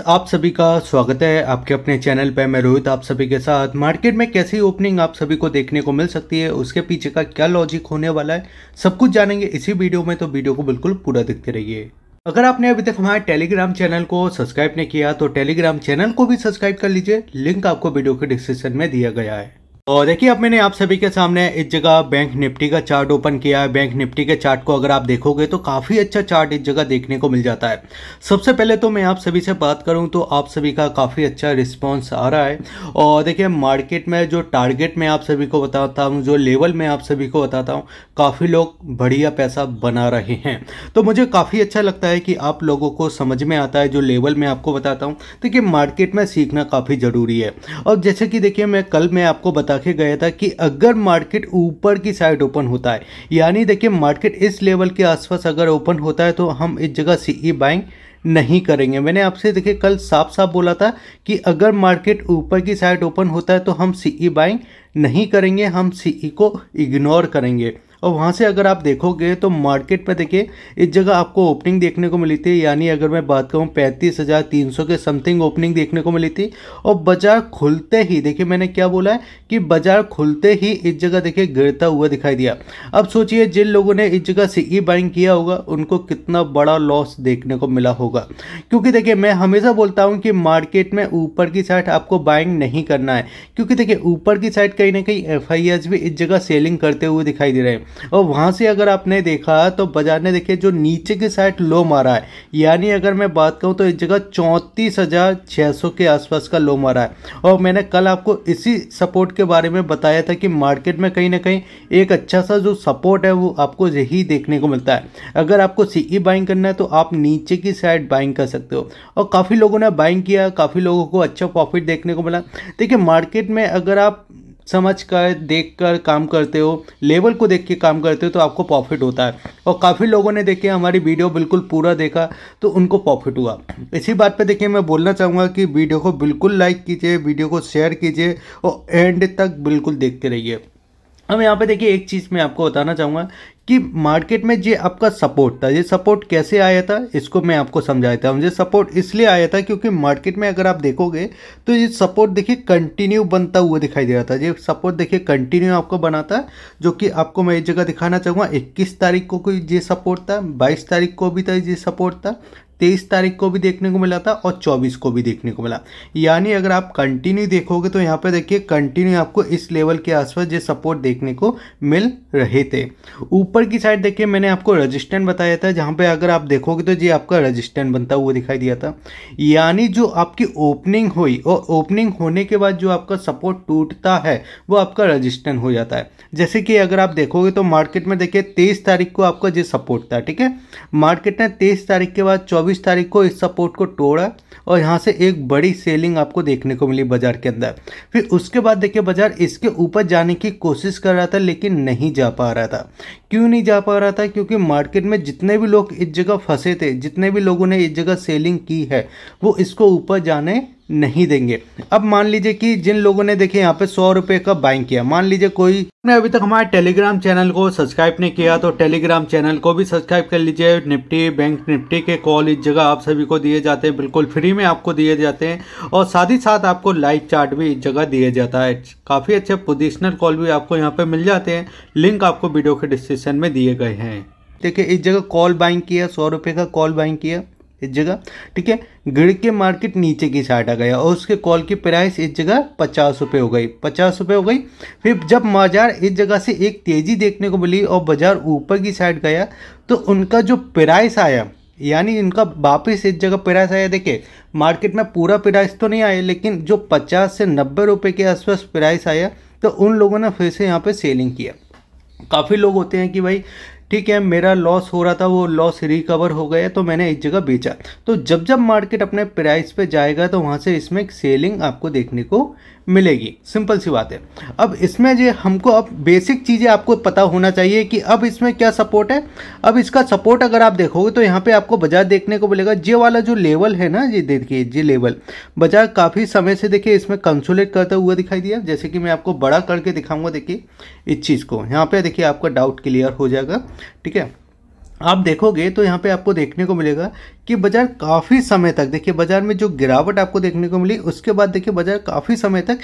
आप सभी का स्वागत है आपके अपने चैनल पर मैं रोहित आप सभी के साथ मार्केट में कैसी ओपनिंग आप सभी को देखने को मिल सकती है उसके पीछे का क्या लॉजिक होने वाला है सब कुछ जानेंगे इसी वीडियो में तो वीडियो को बिल्कुल पूरा देखते रहिए अगर आपने अभी तक हमारे टेलीग्राम चैनल को सब्सक्राइब नहीं किया तो टेलीग्राम चैनल को भी सब्सक्राइब कर लीजिए लिंक आपको वीडियो के डिस्क्रिप्शन में दिया गया है और देखिए अब मैंने आप सभी के सामने इस जगह बैंक निफ्टी का चार्ट ओपन किया है बैंक निफ्टी के चार्ट को अगर आप देखोगे तो काफ़ी अच्छा चार्ट इस जगह देखने को मिल जाता है सबसे पहले तो मैं आप सभी से बात करूं तो आप सभी का काफ़ी अच्छा रिस्पांस आ रहा है और देखिए मार्केट में जो टारगेट में आप सभी को बताता हूँ जो लेवल में आप सभी को बताता हूँ काफ़ी लोग बढ़िया पैसा बना रहे हैं तो मुझे काफ़ी अच्छा लगता है कि आप लोगों को समझ में आता है जो लेवल में आपको बताता हूँ देखिए मार्केट में सीखना काफ़ी ज़रूरी है और जैसे कि देखिए मैं कल मैं आपको बता ताके गया था कि अगर मार्केट ऊपर की साइड ओपन होता है यानी देखिए मार्केट इस लेवल के आसपास अगर ओपन होता है तो हम इस जगह सीई बाइंग e नहीं करेंगे मैंने आपसे देखिए कल साफ साफ बोला था कि अगर मार्केट ऊपर की साइड ओपन होता है तो हम सीई बाइंग e नहीं करेंगे हम सीई e को इग्नोर करेंगे और वहाँ से अगर आप देखोगे तो मार्केट में देखिए इस जगह आपको ओपनिंग देखने को मिली थी यानी अगर मैं बात करूँ पैंतीस हज़ार तीन सौ के समथिंग ओपनिंग देखने को मिली थी और बाज़ार खुलते ही देखिए मैंने क्या बोला है कि बाज़ार खुलते ही इस जगह देखिए गिरता हुआ दिखाई दिया अब सोचिए जिन लोगों ने इस जगह सीई बाइंग किया होगा उनको कितना बड़ा लॉस देखने को मिला होगा क्योंकि देखिए मैं हमेशा बोलता हूँ कि मार्केट में ऊपर की साइड आपको बाइंग नहीं करना है क्योंकि देखिए ऊपर की साइड कहीं ना कहीं एफ भी इस जगह सेलिंग करते हुए दिखाई दे रहे हैं और वहाँ से अगर आपने देखा तो बाजार ने देखिए जो नीचे के साइड लो मारा है यानी अगर मैं बात करूँ तो इस जगह चौंतीस हज़ार छः सौ के आसपास का लो मारा है और मैंने कल आपको इसी सपोर्ट के बारे में बताया था कि मार्केट में कहीं ना कहीं एक अच्छा सा जो सपोर्ट है वो आपको यही देखने को मिलता है अगर आपको सी बाइंग e करना है तो आप नीचे की साइड बाइंग कर सकते हो और काफ़ी लोगों ने बाइंग किया काफ़ी लोगों को अच्छा प्रॉफिट देखने को मिला देखिए मार्केट में अगर आप समझ कर देख कर काम करते हो लेवल को देख के काम करते हो तो आपको प्रॉफिट होता है और काफ़ी लोगों ने देखिए हमारी वीडियो बिल्कुल पूरा देखा तो उनको प्रॉफिट हुआ इसी बात पे देखिए मैं बोलना चाहूँगा कि वीडियो को बिल्कुल लाइक कीजिए वीडियो को शेयर कीजिए और एंड तक बिल्कुल देखते रहिए अब यहाँ पे देखिए एक चीज़ मैं आपको बताना चाहूँगा कि मार्केट में ये आपका सपोर्ट था ये सपोर्ट कैसे आया था इसको मैं आपको समझा हूँ ये सपोर्ट इसलिए आया था क्योंकि मार्केट में अगर आप देखोगे तो ये सपोर्ट देखिए कंटिन्यू बनता हुआ दिखाई दे रहा था ये सपोर्ट देखिए कंटिन्यू आपको बना था जो कि आपको मैं एक जगह दिखाना चाहूँगा इक्कीस तारीख को कोई ये सपोर्ट था बाईस तारीख को भी था ये सपोर्ट था तेईस तारीख को भी देखने को मिला था और चौबीस को भी देखने को मिला यानी अगर आप कंटिन्यू देखोगे तो यहाँ पर देखिए कंटिन्यू आपको इस लेवल के आसपास ये सपोर्ट देखने को मिल रहे थे ऊपर की साइड देखिए मैंने आपको रजिस्टेंट बताया था जहाँ पर अगर आप देखोगे तो ये आपका रजिस्टेंट बनता हुआ दिखाई दिया था यानी जो आपकी ओपनिंग हुई और ओपनिंग होने के बाद जो आपका सपोर्ट टूटता है वो आपका रजिस्टेंट हो जाता है जैसे कि अगर आप देखोगे तो मार्केट में देखिए तेईस तारीख को आपका जो सपोर्ट था ठीक है मार्केट ने तेईस तारीख के बाद चौबीस चौबीस तारीख को इस सपोर्ट को तोड़ा और यहाँ से एक बड़ी सेलिंग आपको देखने को मिली बाजार के अंदर फिर उसके बाद देखिए बाजार इसके ऊपर जाने की कोशिश कर रहा था लेकिन नहीं जा पा रहा था क्यों नहीं जा पा रहा था क्योंकि मार्केट में जितने भी लोग इस जगह फंसे थे जितने भी लोगों ने इस जगह सेलिंग की है वो इसको ऊपर जाने नहीं देंगे अब मान लीजिए कि जिन लोगों ने देखिए यहाँ पे सौ रुपये का बाइंग किया मान लीजिए कोई ने अभी तक हमारे टेलीग्राम चैनल को सब्सक्राइब नहीं किया तो टेलीग्राम चैनल को भी सब्सक्राइब कर लीजिए निफ्टी बैंक निफ्टी के कॉल इस जगह आप सभी को दिए जाते हैं बिल्कुल फ्री में आपको दिए जाते हैं और साथ ही साथ आपको लाइव चार्ट भी इस जगह दिए जाता है काफ़ी अच्छे पोजिशनल कॉल भी आपको यहाँ पर मिल जाते हैं लिंक आपको वीडियो के डिस्क्रिप्शन में दिए गए हैं देखिए इस जगह कॉल बाइंग किया सौ रुपये का कॉल बाइंग किया इस जगह ठीक है गिर के मार्केट नीचे की साइड आ गया और उसके कॉल की प्राइस इस जगह पचास रुपये हो गई पचास रुपये हो गई फिर जब बाजार इस जगह से एक तेज़ी देखने को मिली और बाजार ऊपर की साइड गया तो उनका जो प्राइस आया यानी इनका वापस इस जगह प्राइस आया देखिए मार्केट में पूरा प्राइस तो नहीं आया लेकिन जो पचास से नब्बे रुपये के आसपास प्राइस आया तो उन लोगों ने फिर से यहाँ पर सेलिंग किया काफ़ी लोग होते हैं कि भाई ठीक है मेरा लॉस हो रहा था वो लॉस रिकवर हो गया तो मैंने एक जगह बेचा तो जब जब मार्केट अपने प्राइस पे जाएगा तो वहाँ से इसमें सेलिंग आपको देखने को मिलेगी सिंपल सी बात है अब इसमें जो हमको अब बेसिक चीज़ें आपको पता होना चाहिए कि अब इसमें क्या सपोर्ट है अब इसका सपोर्ट अगर आप देखोगे तो यहाँ पे आपको बाजार देखने को मिलेगा जे वाला जो लेवल है ना ये देखिए जे लेवल बाजार काफ़ी समय से देखिए इसमें कंसोलेट करता हुआ दिखाई दिया जैसे कि मैं आपको बड़ा करके दिखाऊंगा देखिए इस चीज़ को यहाँ पर देखिए आपका डाउट क्लियर हो जाएगा ठीक है आप देखोगे तो यहाँ पे आपको देखने को मिलेगा कि बाज़ार काफ़ी समय तक देखिए बाज़ार में जो गिरावट आपको देखने को मिली उसके बाद देखिए बाज़ार काफ़ी समय तक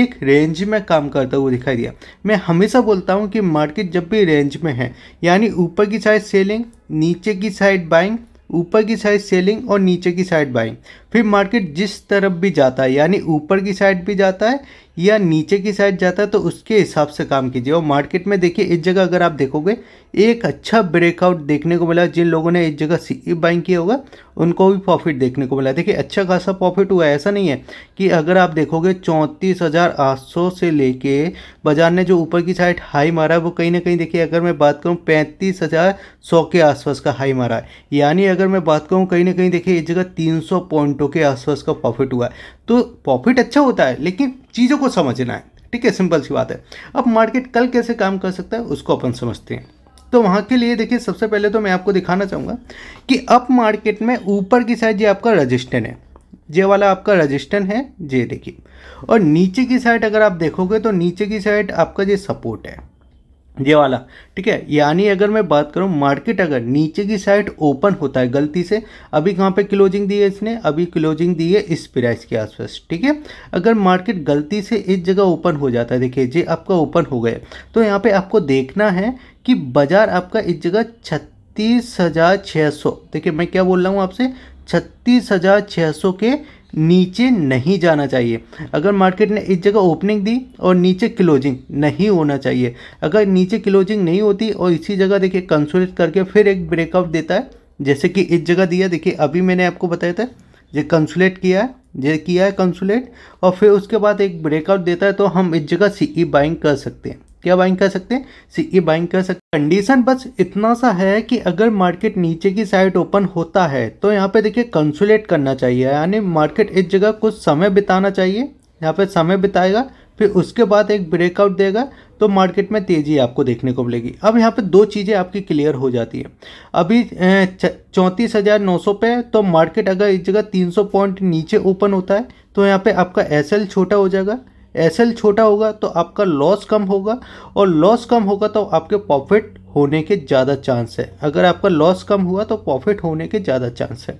एक रेंज में काम करता हुआ दिखाई दिया मैं हमेशा बोलता हूँ कि मार्केट जब भी रेंज में है यानी ऊपर की साइड सेलिंग नीचे की साइड बाइंग ऊपर की साइड सेलिंग और नीचे की साइड बाइंग फिर मार्केट जिस तरफ भी जाता है यानी ऊपर की साइड भी जाता है या नीचे की साइड जाता है तो उसके हिसाब से काम कीजिए और मार्केट में देखिए इस जगह अगर आप देखोगे एक अच्छा ब्रेकआउट देखने को मिला जिन लोगों ने इस जगह बाइंग e किया होगा उनको भी प्रॉफिट देखने को मिला देखिए अच्छा खासा प्रॉफिट हुआ है ऐसा नहीं है कि अगर आप देखोगे चौंतीस हज़ार आठ सौ से लेके बाजार ने जो ऊपर की साइड हाई मारा है वो कहीं ना कहीं देखिए अगर मैं बात करूँ पैंतीस हज़ार सौ के आसपास का हाई मारा है यानी अगर मैं बात करूँ कहीं ना कहीं देखिए इस जगह तीन सौ पॉइंटों के आसपास का प्रॉफिट हुआ है तो प्रॉफिट अच्छा होता है लेकिन चीज़ों को समझना है ठीक है सिंपल सी बात है अब मार्केट कल कैसे काम कर सकता है उसको अपन समझते हैं तो वहाँ के लिए देखिए सबसे पहले तो मैं आपको दिखाना चाहूँगा कि अप मार्केट में ऊपर की साइड ये आपका रजिस्टेंट है ये वाला आपका रजिस्टेंट है ये देखिए और नीचे की साइड अगर आप देखोगे तो नीचे की साइड आपका ये सपोर्ट है ये वाला ठीक है यानी अगर मैं बात करूँ मार्केट अगर नीचे की साइड ओपन होता है गलती से अभी कहाँ पे क्लोजिंग दी है इसने अभी क्लोजिंग दी है इस प्राइस के आसपास ठीक है अगर मार्केट गलती से इस जगह ओपन हो जाता है देखिए जी आपका ओपन हो गया तो यहाँ पे आपको देखना है कि बाजार आपका इस जगह छत्तीस हज़ार छः सौ देखिए मैं क्या बोल रहा हूँ आपसे छत्तीस हज़ार छः सौ के नीचे नहीं जाना चाहिए अगर मार्केट ने इस जगह ओपनिंग दी और नीचे क्लोजिंग नहीं होना चाहिए अगर नीचे क्लोजिंग नहीं होती और इसी जगह देखिए कंसोलिड करके फिर एक ब्रेकआउट देता है जैसे कि इस जगह दिया देखिए अभी मैंने आपको बताया था ये कंसुलेट किया है ये किया है कंसुलेट और फिर उसके बाद एक ब्रेकआउट देता है तो हम इस जगह सी बाइंग e कर सकते हैं क्या बाइंग कर सकते हैं सी ई बाइंग कर सकते कंडीशन बस इतना सा है कि अगर मार्केट नीचे की साइड ओपन होता है तो यहाँ पे देखिए कंसुलेट करना चाहिए यानी मार्केट इस जगह कुछ समय बिताना चाहिए यहाँ पे समय बिताएगा फिर उसके बाद एक ब्रेकआउट देगा तो मार्केट में तेज़ी आपको देखने को मिलेगी अब यहाँ पे दो चीज़ें आपकी क्लियर हो जाती है अभी चौंतीस हज़ार नौ सौ पे तो मार्केट अगर इस जगह तीन सौ पॉइंट नीचे ओपन होता है तो यहाँ पे आपका एस छोटा हो जाएगा एस छोटा होगा तो आपका लॉस कम होगा और लॉस कम होगा तो आपके प्रॉफिट होने के ज़्यादा चांस है अगर आपका लॉस कम हुआ तो प्रॉफिट होने के ज़्यादा चांस है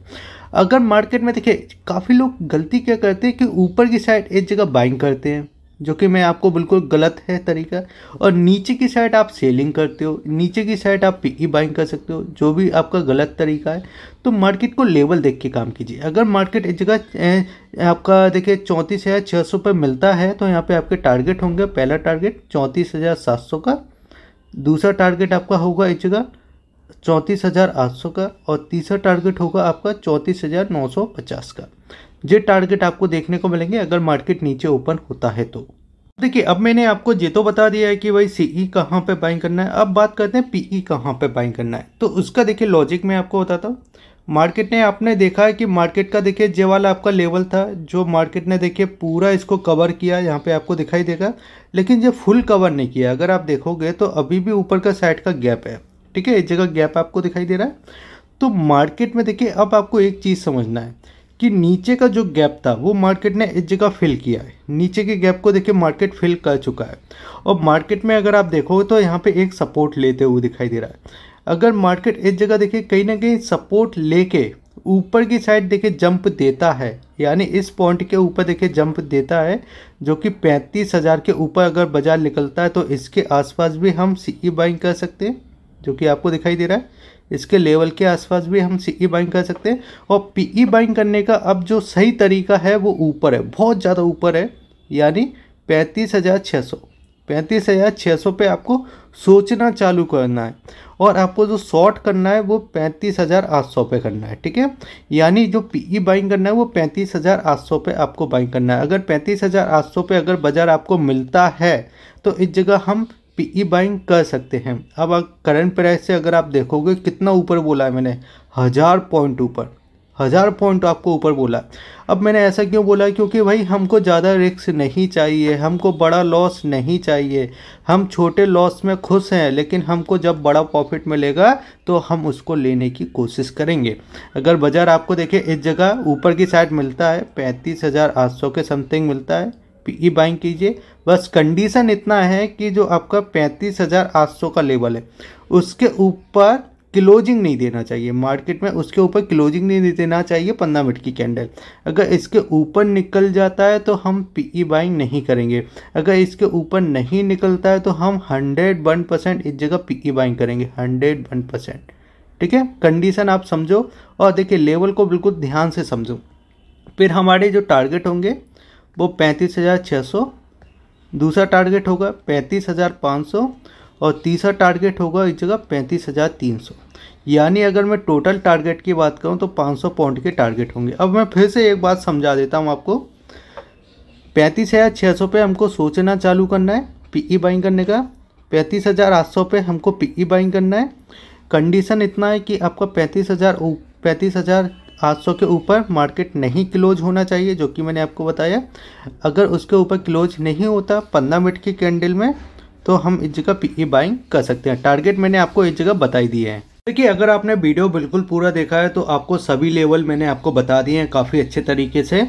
अगर मार्केट में देखिए काफ़ी लोग गलती क्या करते हैं कि ऊपर की साइड एक जगह बाइंग करते हैं जो कि मैं आपको बिल्कुल गलत है तरीका और नीचे की साइड आप सेलिंग करते हो नीचे की साइड आप पी बाइंग e कर सकते हो जो भी आपका गलत तरीका है तो मार्केट को लेवल देख के काम कीजिए अगर मार्केट एक जगह आपका देखिए चौंतीस हज़ार छः सौ पर मिलता है तो यहाँ पे आपके टारगेट होंगे पहला टारगेट चौंतीस हज़ार सात सौ का दूसरा टारगेट आपका होगा एक जगह चौंतीस हज़ार आठ सौ का और तीसरा टारगेट होगा आपका चौंतीस हज़ार नौ सौ पचास का ये टारगेट आपको देखने को मिलेंगे अगर मार्केट नीचे ओपन होता है तो देखिए अब मैंने आपको ये तो बता दिया है कि भाई सीई e कहाँ पर बाइंग करना है अब बात करते हैं पीई ई e कहाँ पर बाइंग करना है तो उसका देखिए लॉजिक मैं आपको बताता हूँ मार्केट ने आपने देखा है कि मार्केट का देखिए जे वाला आपका लेवल था जो मार्केट ने देखिए पूरा इसको कवर किया यहाँ पे आपको दिखाई देगा लेकिन जब फुल कवर नहीं किया अगर आप देखोगे तो अभी भी ऊपर का साइड का गैप है ठीक है इस जगह गैप आपको दिखाई दे रहा है तो मार्केट में देखिए अब आपको एक चीज़ समझना है कि नीचे का जो गैप था वो मार्केट ने इस जगह फिल किया है नीचे के गैप को देखिए मार्केट फिल कर चुका है और मार्केट में अगर आप देखोगे तो यहाँ पे एक सपोर्ट लेते हुए दिखाई दे रहा है अगर मार्केट इस जगह देखिए कहीं ना कहीं सपोर्ट लेके ऊपर की साइड देखिए जंप देता है यानी इस पॉइंट के ऊपर देखिए जंप देता है जो कि पैंतीस हज़ार के ऊपर अगर बाजार निकलता है तो इसके आसपास भी हम सी बाइंग e कर सकते हैं जो कि आपको दिखाई दे रहा है इसके लेवल के आसपास भी हम सीई बाइंग e कर सकते हैं और पीई बाइंग e करने का अब जो सही तरीका है वो ऊपर है बहुत ज़्यादा ऊपर है यानी पैंतीस हज़ार छः सौ पैंतीस हज़ार छः सौ पर आपको सोचना चालू करना है और आपको जो शॉर्ट करना है वो पैंतीस हज़ार आठ सौ पे करना है ठीक है यानी जो पीई बाइंग e करना है वो पैंतीस हज़ार आठ सौ पर आपको बाइंग करना है अगर पैंतीस हज़ार आठ सौ पर अगर बाज़ार आपको मिलता है तो इस जगह हम ई बाइंग e कर सकते हैं अब करंट प्राइस से अगर आप देखोगे कितना ऊपर बोला है मैंने हज़ार पॉइंट ऊपर हज़ार पॉइंट आपको ऊपर बोला अब मैंने ऐसा क्यों बोला क्योंकि भाई हमको ज़्यादा रिक्स नहीं चाहिए हमको बड़ा लॉस नहीं चाहिए हम छोटे लॉस में खुश हैं लेकिन हमको जब बड़ा प्रॉफिट मिलेगा तो हम उसको लेने की कोशिश करेंगे अगर बाज़ार आपको देखे इस जगह ऊपर की साइड मिलता है पैंतीस हज़ार आठ सौ के समथिंग मिलता है ही बाइंग कीजिए बस कंडीशन इतना है कि जो आपका पैंतीस हज़ार आठ सौ का लेवल है उसके ऊपर क्लोजिंग नहीं देना चाहिए मार्केट में उसके ऊपर क्लोजिंग नहीं देना चाहिए पंद्रह मिनट की कैंडल अगर इसके ऊपर निकल जाता है तो हम पीई बाइंग e नहीं करेंगे अगर इसके ऊपर नहीं निकलता है तो हम हंड्रेड वन परसेंट इस जगह पीई बाइंग e करेंगे हंड्रेड वन परसेंट ठीक है कंडीशन आप समझो और देखिए लेवल को बिल्कुल ध्यान से समझो फिर हमारे जो टारगेट होंगे वो पैंतीस हज़ार छः सौ दूसरा टारगेट होगा पैंतीस हज़ार पाँच सौ और तीसरा टारगेट होगा इस जगह पैंतीस हज़ार तीन सौ यानी अगर मैं टोटल टारगेट की बात करूँ तो पाँच सौ पॉइंट के टारगेट होंगे अब मैं फिर से एक बात समझा देता हूँ आपको पैंतीस हज़ार छः सौ पर हमको सोचना चालू करना है पीई बाइंग e करने का पैंतीस हज़ार आठ सौ पे हमको पीई बाइंग e करना है कंडीशन इतना है कि आपका पैंतीस हज़ार पैंतीस हज़ार 700 के ऊपर मार्केट नहीं क्लोज होना चाहिए जो कि मैंने आपको बताया अगर उसके ऊपर क्लोज नहीं होता पंद्रह मिनट की कैंडल में तो हम इस जगह पी बाइंग कर सकते हैं टारगेट मैंने आपको इस जगह बताई दी है देखिए अगर आपने वीडियो बिल्कुल पूरा देखा है तो आपको सभी लेवल मैंने आपको बता दिए हैं काफ़ी अच्छे तरीके से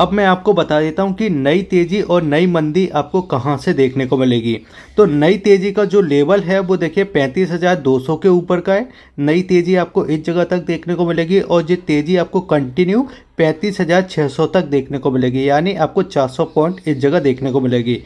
अब मैं आपको बता देता हूं कि नई तेज़ी और नई मंदी आपको कहां से देखने को मिलेगी तो नई तेज़ी का जो लेवल है वो देखिए पैंतीस हज़ार दो सौ के ऊपर का है नई तेज़ी आपको इस जगह तक देखने को मिलेगी और ये तेज़ी आपको कंटिन्यू पैंतीस हज़ार छः सौ तक देखने को मिलेगी यानी आपको चार सौ पॉइंट इस जगह देखने को मिलेगी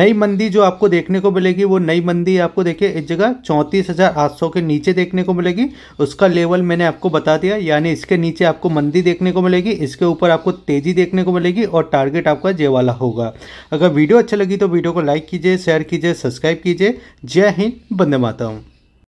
नई मंदी जो आपको देखने को मिलेगी वो नई मंदी आपको देखिए इस जगह चौंतीस हज़ार आठ सौ के नीचे देखने को मिलेगी उसका लेवल मैंने आपको बता दिया यानी इसके नीचे आपको मंदी देखने को मिलेगी इसके ऊपर आपको तेज़ी देखने को मिलेगी और टारगेट आपका जे वाला होगा अगर वीडियो अच्छा लगी तो वीडियो को लाइक कीजिए शेयर कीजिए सब्सक्राइब कीजिए जय हिंद बंदे माता हूँ